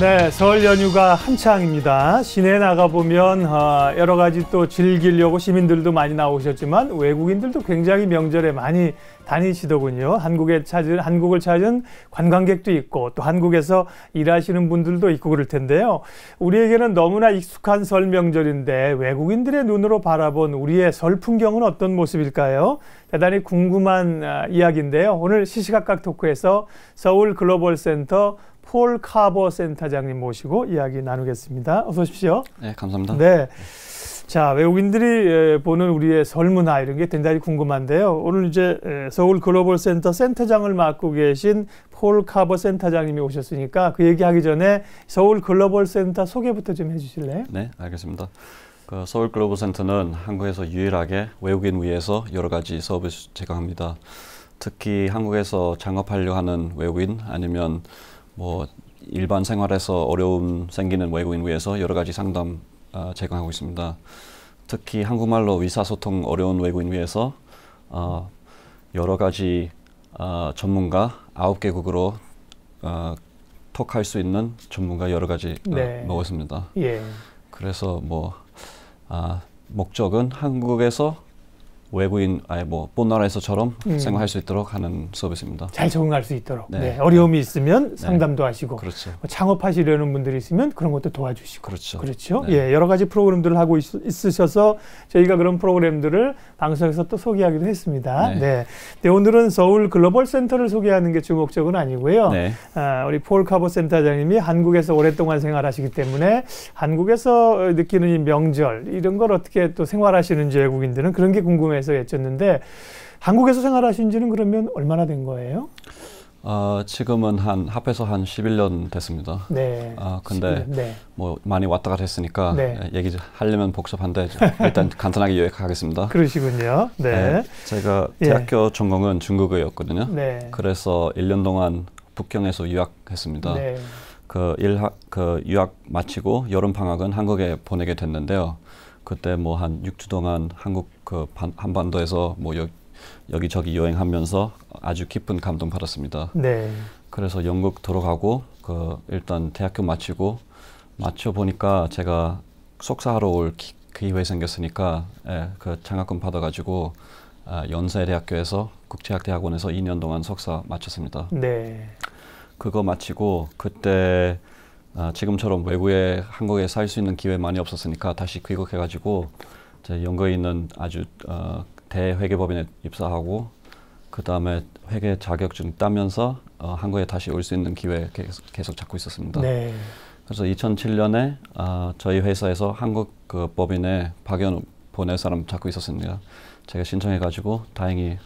네, 설 연휴가 한창입니다. 시내 나가보면 어, 여러 가지 또 즐기려고 시민들도 많이 나오셨지만 외국인들도 굉장히 명절에 많이 다니시더군요. 한국에 찾은, 한국을 찾은 관광객도 있고 또 한국에서 일하시는 분들도 있고 그럴 텐데요. 우리에게는 너무나 익숙한 설 명절인데 외국인들의 눈으로 바라본 우리의 설 풍경은 어떤 모습일까요? 대단히 궁금한 아, 이야기인데요. 오늘 시시각각 토크에서 서울 글로벌 센터 폴 카버 센터장님 모시고 이야기 나누겠습니다. 어서 오십시오. 네, 감사합니다. 네. 자, 외국인들이 보는 우리의 설문화 이런 게 굉장히 궁금한데요. 오늘 이제 서울 글로벌 센터 센터장을 맡고 계신 폴 카버 센터장님이 오셨으니까 그 얘기하기 전에 서울 글로벌 센터 소개부터 좀 해주실래요? 네, 알겠습니다. 그 서울 글로벌 센터는 한국에서 유일하게 외국인 위해서 여러 가지 서비스 제공합니다. 특히 한국에서 창업하려 하는 외국인 아니면 뭐 일반 생활에서 어려움 생기는 외국인 위해서 여러 가지 상담 어, 제공하고 있습니다. 특히 한국말로 의사소통 어려운 외국인 위해서 어, 여러 가지 어, 전문가 아홉 개국으로 어, 톡할 수 있는 전문가 여러 가지 어, 네. 어, 모았습니다. 예. 그래서 뭐 아, 목적은 한국에서 외국인 아예 뭐 본 나라에서처럼 음. 생활할 수 있도록 하는 서비스입니다. 잘 적응할 수 있도록. 네. 네. 어려움이 네. 있으면 네. 상담도 하시고 그렇죠. 뭐 창업하시려는 분들이 있으면 그런 것도 도와주시고 그렇죠. 그렇죠. 네. 예, 여러 가지 프로그램들을 하고 있, 으셔서 저희가 그런 프로그램들을 방송에서 또 소개하기도 했습니다. 네. 네. 오늘은 서울 글로벌 센터를 소개하는 게주 목적은 아니고요. 아, 우리 폴 카보 센터장님이 한국에서 오랫동안 생활하시기 때문에 한국에서 느끼는 이 명절 이런 걸 어떻게 또 생활하시는지 외국인들은 그런 게 궁금해 해서 여쭙는데 한국에서 생활하신 지는 그러면 얼마나 된 거예요? 어, 지금은 한 합해서 한 11년 됐습니다. 네. 아 근데 네. 뭐 많이 왔다 갔다 했으니까 네. 예, 얘기 하려면 복잡한데 일단 간단하게 요약하겠습니다. 그러시군요. 네. 네 제가 예. 대학교 예. 전공은 중국어였거든요. 네. 그래서 1년 동안 북경에서 유학했습니다. 네. 그 일학 그 유학 마치고 여름 방학은 한국에 보내게 됐는데요. 그때 뭐 한 6주 동안 한국 그 한반도에서 뭐 여, 여기저기 여행하면서 아주 깊은 감동 받았습니다. 네. 그래서 영국 들어가고 그 일단 대학교 마치고 마쳐 보니까 제가 속사하러 올 기, 기회 생겼으니까 예, 그 장학금 받아가지고 아, 연세대학교에서 국제학대학원에서 2년 동안 석사 마쳤습니다. 네. 그거 마치고 그때 아, 지금처럼 외국에 한국에 살 수 있는 기회 많이 없었으니까 다시 귀국해가지고 이제 영국에 있는 아주 어, 대회계법인에 입사하고 그 다음에 회계 자격증 따면서 어, 한국에 다시 올 수 있는 기회 계속, 계속 잡고 있었습니다. 네. 그래서 2007년에 어, 아, 저희 회사에서 한국 그 법인에 박연 보낼 사람 잡고 있었습니다. 제가 신청해가지고 다행히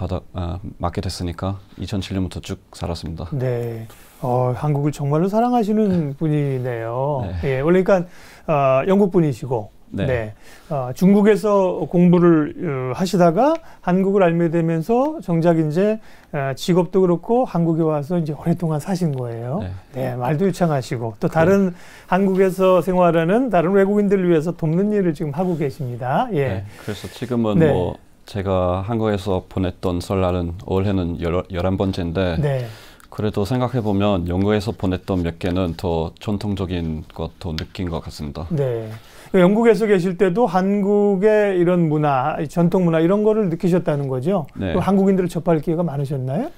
받아 아, 맡게 됐으니까 2007년부터 쭉 살았습니다. 네. 어, 한국을 정말로 사랑하시는 네. 분이네요. 네. 예, 원래 그러니까 어, 영국 분이시고 네. 네. 어, 중국에서 공부를 어, 하시다가 한국을 알게 되면서 정작 이제 어, 직업도 그렇고 한국에 와서 이제 오랫동안 사신 거예요. 네. 네 말도 유창하시고 또 네. 다른 네. 한국에서 생활하는 다른 외국인들을 위해서 돕는 일을 지금 하고 계십니다. 예. 네, 그래서 지금은 뭐 제가 한국에서 보냈던 설날은 올해는 열, 한번째인데 네. 그래도 생각해보면 영국에서 보냈던 몇 개는 더 전통적인 것 더 느낀 것 같습니다. 네. 영국에서 계실 때도 한국의 이런 문화, 전통 문화 이런 거를 느끼셨다는 거죠? 네. 한국인들을 접할 기회가 많으셨나요?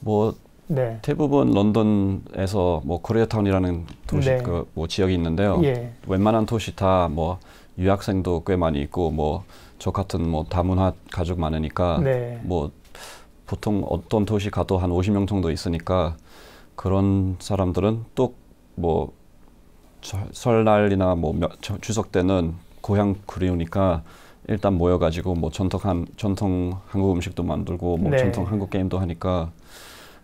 뭐 네. 대부분 런던에서 뭐 코리아타운이라는 도시 네. 그뭐 지역이 있는데요. 예. 웬만한 도시 다 뭐 유학생도 꽤 많이 있고 뭐저 같은 뭐 다문화 가족 많으니까 네. 뭐 보통 어떤 도시 가도 한 50명 정도 있으니까 그런 사람들은 또 뭐 설날이나 뭐 추석 때는 고향 그리우니까 일단 모여가지고 뭐 전통 한 전통 한국 음식도 만들고 뭐 네. 전통 한국 게임도 하니까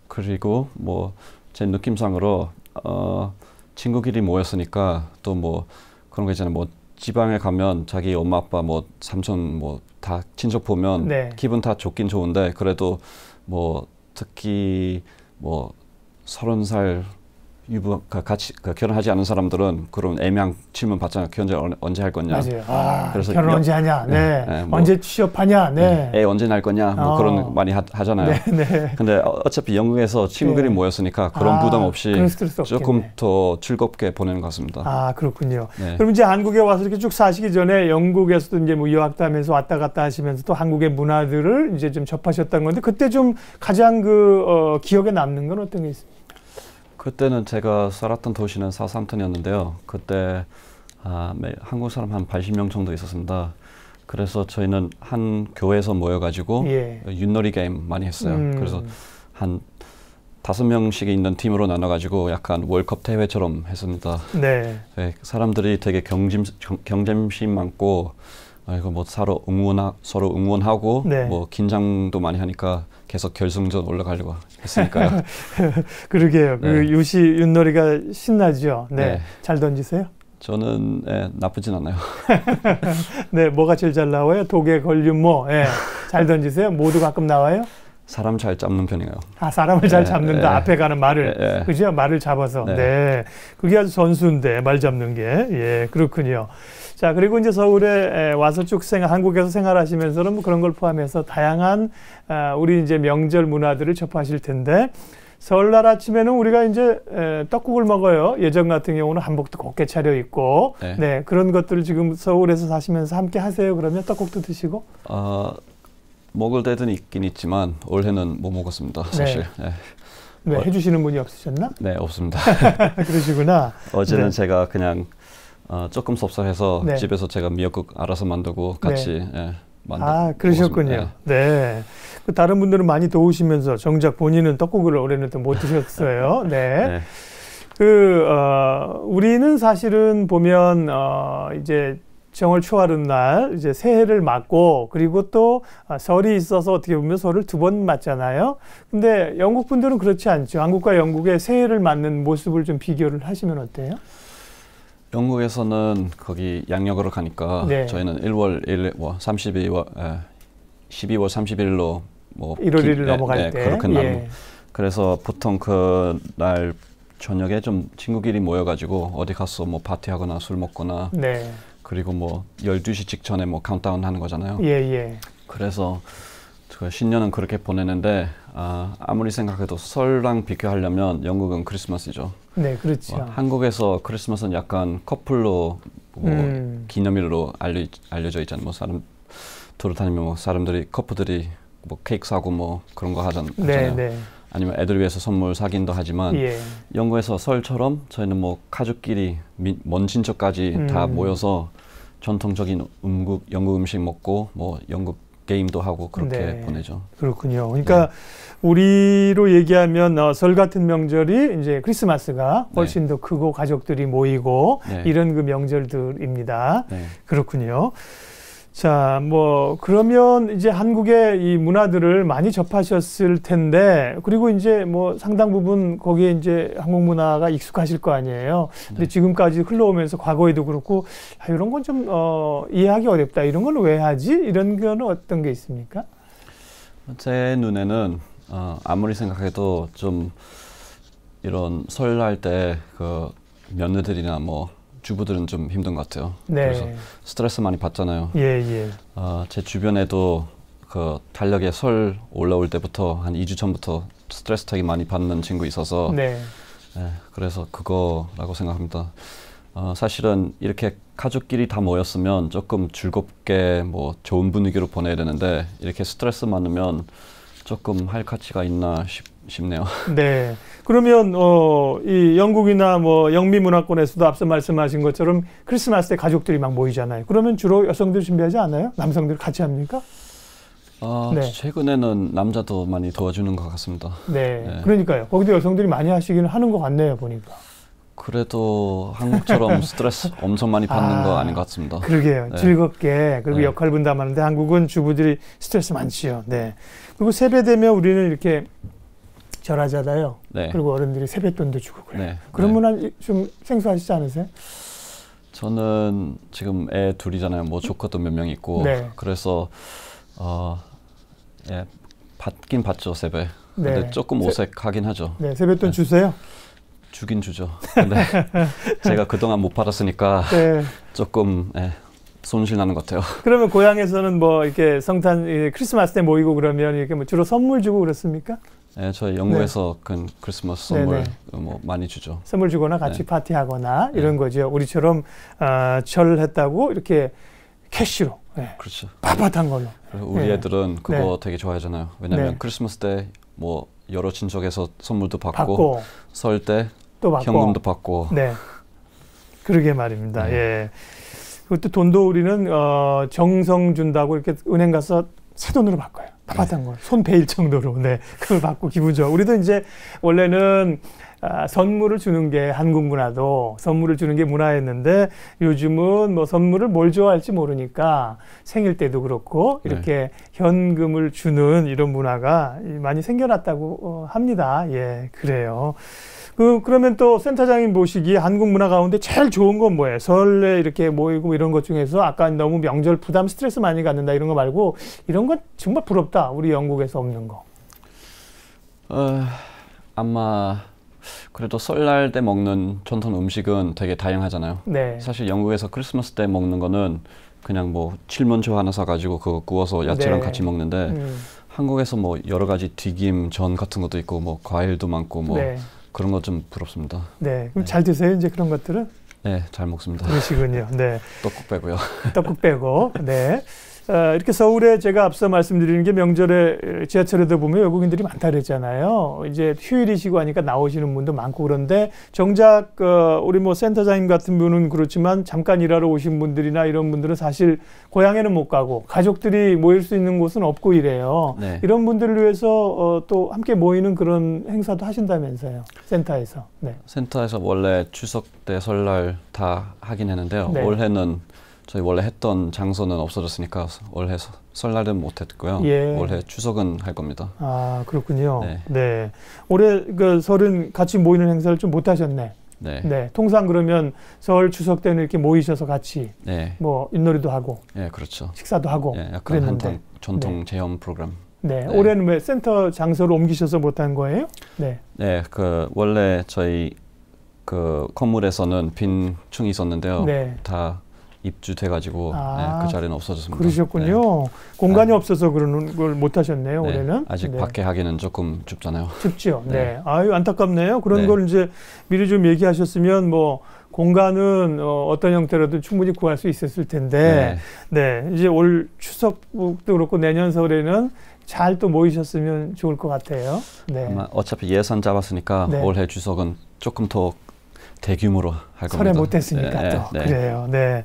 그리고 뭐 제 느낌상으로 어 친구끼리 모였으니까 또 뭐 그런 거 있잖아요 뭐 지방에 가면 자기 엄마 아빠 뭐 삼촌 뭐 다 친척 보면 네. 기분 다 좋긴 좋은데 그래도 뭐 특히 뭐 서른 살 유부 같이 그러니까 결혼하지 않은 사람들은 그런 애매한 질문 받잖아 결혼 언제 할 거냐. 맞아요. 아, 그래서 결혼 언제 하냐. 예, 네. 네, 네 뭐, 언제 취업하냐. 네. 음, 애 언제 날 거냐. 뭐 어. 그런 많이 하, 잖아요 네, 네. 근데 어, 어차피 영국에서 친구들이 예. 모였으니까 그런 아, 부담 없이 조금 더 즐겁게 보내는 것 같습니다. 아 그렇군요. 네. 그럼 이제 한국에 와서 이렇게 쭉 사시기 전에 영국에서도 이제 뭐 유학다면서 왔다 갔다 하시면서 또 한국의 문화들을 이제 좀 접하셨던 건데 그때 좀 가장 그 어, 기억에 남는 건 어떤 게 있습니까? 그때는 제가 살았던 도시는 사삼턴이었는데요 그때 아, 한국 사람 한 80명 정도 있었습니다. 그래서 저희는 한 교회에서 모여가지고 예. 윷놀이 게임 많이 했어요. 음. 그래서 한 다섯 명씩 있는 팀으로 나눠가지고 약간 월컵 대회처럼 했습니다. 네. 네 사람들이 되게 경쟁, 경쟁심 많고 아이고뭐 서로 응원 서로 응원하고 네. 뭐 긴장도 많이 하니까 계속 결승전 올라가려고 했으니까요. 그러게요. 그 네. 그 요시 윷놀이가 신나죠. 네. 네. 잘 던지세요? 저는 예, 나쁘진 않아요. 네, 뭐가 제일 잘 나와요? 독에 걸린 뭐. 예. 잘 던지세요? 모두 가끔 나와요? 사람 잘 잡는 편이에요. 아 사람을 잘 예, 잡는다 예, 앞에 가는 말을 예, 예, 그죠 말을 잡아서 네. 네. 그게 아주 선수인데 말 잡는 게예 그렇군요. 자 그리고 이제 서울에 와서 쭉생 한국에서 생활하시면서는 뭐 그런 걸 포함해서 다양한 아, 우리 이제 명절 문화들을 접하실 텐데 설날 아침에는 우리가 이제 떡국을 먹어요. 예전 같은 경우는 한복도 곱게 차려 입고 네. 네 그런 것들을 지금 서울에서 사시면서 함께 하세요. 그러면 떡국도 드시고. 어... 먹을 때는 있긴 있지만 올해는 못 먹었습니다. 네. 사실. 네. 네, 어, 해주시는 분이 없으셨나? 네, 없습니다. 그러시구나. 어제는 네. 제가 그냥 어, 조금 섭섭해서 네. 집에서 제가 미역국 알아서 만들고 같이 네. 예, 아, 만들. 아, 그러셨군요. 예. 네. 그 다른 분들은 많이 도우시면서 정작 본인은 떡국을 올해는 또못 드셨어요. 네. 네. 그 어, 우리는 사실은 보면 어, 이제 정월 초하룻 날 이제 새해를 맞고 그리고 또 아, 설이 있어서 어떻게 보면 설을 두 번 맞잖아요. 근데 영국 분들은 그렇지 않죠. 한국과 영국의 새해를 맞는 모습을 좀 비교를 하시면 어때요? 영국에서는 거기 양력으로 가니까 네. 저희는 1월 1일, 뭐 32월, 에, 12월 31일로 뭐 1월 1일 넘어갈 예, 예, 때 그렇게 날. 예. 그래서 보통 그날 저녁에 좀 친구끼리 모여가지고 어디 가서 뭐 파티하거나 술 먹거나. 네. 그리고 뭐 12시 직전에 뭐 카운트다운 하는 거잖아요. 예, 예. 그래서 그 신년은 그렇게 보내는데 아, 아무리 생각해도 설랑 비교하려면 영국은 크리스마스죠. 네, 그렇죠. 뭐 한국에서 크리스마스는 약간 커플로 뭐 음. 기념일로 알려, 알려져 있잖아요. 뭐 사람 돌아다니면 뭐 사람들이 커플들이 뭐 케이크 사고 뭐 그런 거 하잖, 아요 네, 네. 아니면 애들 위해서 선물 사긴도 하지만 예. 영국에서 설처럼 저희는 뭐 가족끼리 미, 먼 친척까지 음. 다 모여서 전통적인 음국 영국 음식 먹고 뭐 영국 게임도 하고 그렇게 네. 보내죠. 그렇군요. 그러니까 네. 우리로 얘기하면 어, 설 같은 명절이 이제 크리스마스가 네. 훨씬 네. 더 크고 가족들이 모이고 네. 이런 그 명절들입니다. 네. 그렇군요. 자, 뭐 그러면 이제 한국의 이 문화들을 많이 접하셨을 텐데 그리고 이제 뭐 상당 부분 거기에 이제 한국 문화가 익숙하실 거 아니에요. 근데 네. 지금까지 흘러오면서 과거에도 그렇고 아, 이런 건 좀 어, 이해하기 어렵다. 이런 걸왜 하지? 이런 거는 어떤 게 있습니까? 제 눈에는 어, 아무리 생각해도 좀 이런 설날 때 그 며느들이나 뭐 주부들은 좀 힘든 것 같아요. 네. 그래서 스트레스 많이 받잖아요. 예, 예. 어, 제 주변에도 그 달력에 설 올라올 때부터 한 2주 전부터 스트레스 되게 많이 받는 친구 있어서 네. 네 그래서 그거라고 생각합니다. 어, 사실은 이렇게 가족끼리 다 모였으면 조금 즐겁게 뭐 좋은 분위기로 보내야 되는데 이렇게 스트레스 많으면 조금 할 가치가 있나 싶 싶네요. 네. 그러면 어, 이 영국이나 뭐 영미 문화권에서도 앞서 말씀하신 것처럼 크리스마스 때 가족들이 막 모이잖아요. 그러면 주로 여성들 준비하지 않아요? 남성들 같이 합니까? 아, 네. 최근에는 남자도 많이 도와주는 것 같습니다. 네. 네. 그러니까요. 거기도 여성들이 많이 하시기는 하는 것 같네요, 보니까. 그래도 한국처럼 스트레스 엄청 많이 받는 아, 거 아닌 것 같습니다. 그러게요. 네. 즐겁게 그리고 네. 역할 분담하는데 한국은 주부들이 스트레스 많지요. 네. 그리고 세배되면 우리는 이렇게 절하잖아요. 네. 그리고 어른들이 세뱃돈도 주고 그래요. 네. 그런 네. 문화 좀 생소하시지 않으세요? 저는 지금 애 둘이잖아요. 뭐 조카도 몇 명 있고 네. 그래서 어, 예, 받긴 받죠 세배. 네. 근데 조금 오색하긴 하죠. 네, 세뱃돈 네. 주세요. 주긴 주죠. 근데 제가 그동안 못 받았으니까 조금 예, 손실 나는 것 같아요. 그러면 고향에서는 뭐 이렇게 성탄 크리스마스 때 모이고 그러면 이렇게 뭐 주로 선물 주고 그렇습니까? 네, 저희 영국에서 네. 그 크리스마스 선물 네, 네. 뭐 많이 주죠. 선물 주거나 네. 같이 네. 파티하거나 이런 거죠. 우리처럼 어, 절했다고 이렇게 캐시로. 그렇죠. 빳빳한 걸로. 우리 애들은 그거 되게 좋아하잖아요. 왜냐하면 크리스마스 때 뭐 여러 친척에서 선물도 받고, 받고 설때또 받고. 현금도 받고. 네. 그러게 말입니다. 예. 그것도 돈도 우리는 어, 정성 준다고 이렇게 은행 가서 새 돈으로 바꿔요. 답답한 네. 걸. 손 베일 정도로. 네. 그걸 받고 기분 좋아. 우리도 이제 원래는 아, 선물을 주는 게 한국 문화도 선물을 주는 게 문화였는데 요즘은 뭐 선물을 뭘 좋아할지 모르니까 생일 때도 그렇고 이렇게 네. 현금을 주는 이런 문화가 많이 생겨났다고 어, 합니다. 예, 그래요. 그 그러면 또 센터장님 보시기에 한국 문화 가운데 제일 좋은 건 뭐예요? 설레 이렇게 모이고 이런 것 중에서 아까 너무 명절 부담 스트레스 많이 갖는다 이런 거 말고 이런 건 정말 부럽다. 우리 영국에서 없는 거. 어, 아마 그래도 설날 때 먹는 전통 음식은 되게 다양하잖아요. 네. 사실 영국에서 크리스마스 때 먹는 거는 그냥 뭐 칠면조 하나 사가지고 그거 구워서 야채랑 네. 같이 먹는데 음. 한국에서 뭐 여러 가지 튀김 전 같은 것도 있고 뭐 과일도 많고 뭐 네. 그런 것 좀 부럽습니다. 네, 그럼 네. 잘 드세요 이제 그런 것들은? 네, 잘 먹습니다. 그러시군요. 네. 떡국 빼고요. 떡국 빼고. 네. 어, 이렇게 서울에 제가 앞서 말씀드리는 게 명절에 지하철에도 보면 외국인들이 많다 그랬잖아요. 이제 휴일이시고 하니까 나오시는 분도 많고 그런데 정작 어, 우리 뭐 센터장님 같은 분은 그렇지만 잠깐 일하러 오신 분들이나 이런 분들은 사실 고향에는 못 가고 가족들이 모일 수 있는 곳은 없고 이래요. 네. 이런 분들을 위해서 어, 또 함께 모이는 그런 행사도 하신다면서요. 센터에서. 네. 센터에서 원래 추석 때 설날 다 하긴 했는데요. 네. 올해는 저희 원래 했던 장소는 없어졌으니까 올해 설날은 못 했고요. 예. 올해 추석은 할 겁니다. 아 그렇군요. 네. 네. 올해 그 설은 같이 모이는 행사를 좀 못 하셨네. 네. 네. 통상 그러면 설 추석 때는 이렇게 모이셔서 같이 네. 뭐 윷놀이도 하고. 예, 그렇죠. 식사도 하고. 예, 약간 그랬는데. 한탕 전통 네. 체험 프로그램. 네. 올해는 왜 센터 장소를 옮기셔서 못 한 거예요? 네. 네, 그 원래 저희 그 건물에서는 빈 층이 있었는데요. 다 입주돼가지고 네, 아, 네, 그 자리는 없어졌습니다. 그러셨군요. 네. 공간이 아, 없어서 그러걸 못하셨네요. 네, 올해는 아직 네. 밖에 하기는 조금 춥잖아요. 춥죠. 네. 네. 아유 안타깝네요. 그런 걸 이제 미리 좀 얘기하셨으면 뭐 공간은 어, 떤 형태라도 충분히 구할 수 있었을 텐데, 네, 이제 올 추석도 그렇고 내년 설에는 잘 또 모이셨으면 좋을 것 같아요. 네. 어차피 예산 잡았으니까 올해 추석은 조금 더 대규모로 할 겁니다. 설에 못했으니까 네, 또 네. 그래요. 네.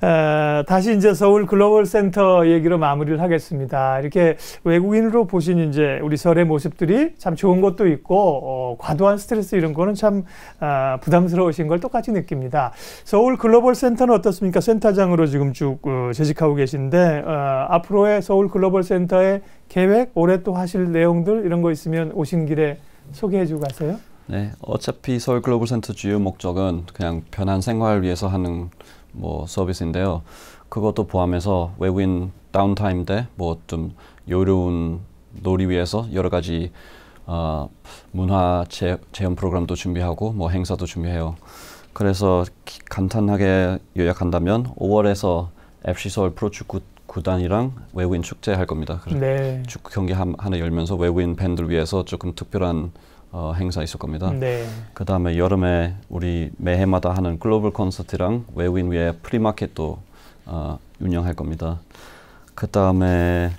어, 다시 이제 서울 글로벌 센터 얘기로 마무리를 하겠습니다. 이렇게 외국인으로 보신 이제 우리 설의 모습들이 참 좋은 것도 있고 어, 과도한 스트레스 이런 거는 참 어, 부담스러우신 걸 똑같이 느낍니다. 서울 글로벌 센터는 어떻습니까? 센터장으로 지금 쭉 어, 재직하고 계신데 어, 앞으로의 서울 글로벌 센터의 계획, 올해 또 하실 내용들 이런 거 있으면 오신 길에 소개해 주고 가세요. 네, 어차피 서울 글로벌 센터 주요 목적은 그냥 편한 생활을 위해서 하는 뭐 서비스인데요. 그것도 포함해서 외국인 다운타임 때 뭐 좀 여유로운 놀이 위해서 여러 가지 어, 문화 체, 체험 프로그램도 준비하고 뭐 행사도 준비해요. 그래서 기, 간단하게 요약한다면 5월에서 FC 서울 프로축구 구단이랑 외국인 축제 할 겁니다. 네. 축구 경기 한, 하나 열면서 외국인 팬들 위해서 조금 특별한 어, 행사 있을 겁니다. 네. 그 다음에 여름에 우리 매해마다 하는 글로벌 콘서트랑 외인 위에 프리마켓도 어, 운영할 겁니다. 그 다음에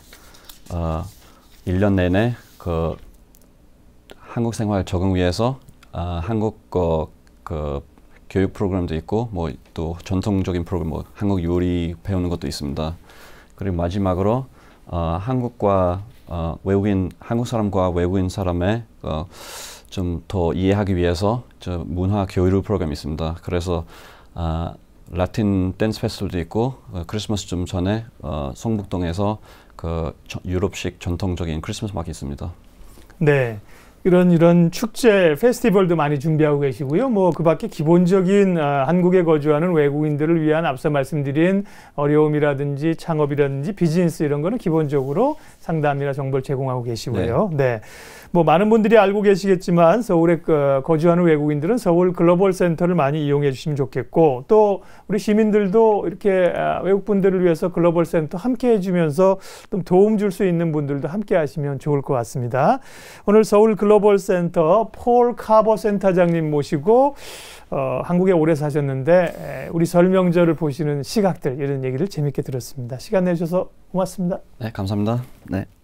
어, 1년 내내 그 한국 생활 적응 위해서 어, 한국 거, 그 교육 프로그램도 있고 뭐 또 전통적인 프로그램 뭐 한국 요리 배우는 것도 있습니다. 그리고 마지막으로 어, 한국과 어, 외국인 한국 사람과 외국인 사람의 어, 좀더 이해하기 위해서 저 문화 교류 프로그램이 있습니다. 그래서 아, 라틴 댄스 페스티벌도 있고 어, 크리스마스 좀 전에 어, 성북동에서 그 유럽식 전통적인 크리스마스 마켓 있습니다. 네. 이런 이런 축제, 페스티벌도 많이 준비하고 계시고요. 뭐그 밖에 기본적인 아, 한국에 거주하는 외국인들을 위한 앞서 말씀드린 어려움이라든지 창업이라든지 비즈니스 이런 거는 기본적으로 상담이나 정보를 제공하고 계시고요. 네. 네. 뭐 많은 분들이 알고 계시겠지만 서울에 그 거주하는 외국인들은 서울 글로벌 센터를 많이 이용해 주시면 좋겠고 또 우리 시민들도 이렇게 아, 외국 분들을 위해서 글로벌 센터 함께 해주면서 좀 도움 줄 수 있는 분들도 함께 하시면 좋을 것 같습니다. 오늘 서울 글로벌 센터 폴 카버 센터장님 모시고 어, 한국에 오래 사셨는데 우리 설명절을 보시는 시각들 이런 얘기를 재밌게 들었습니다. 시간 내주셔서 고맙습니다. 네, 감사합니다. 네.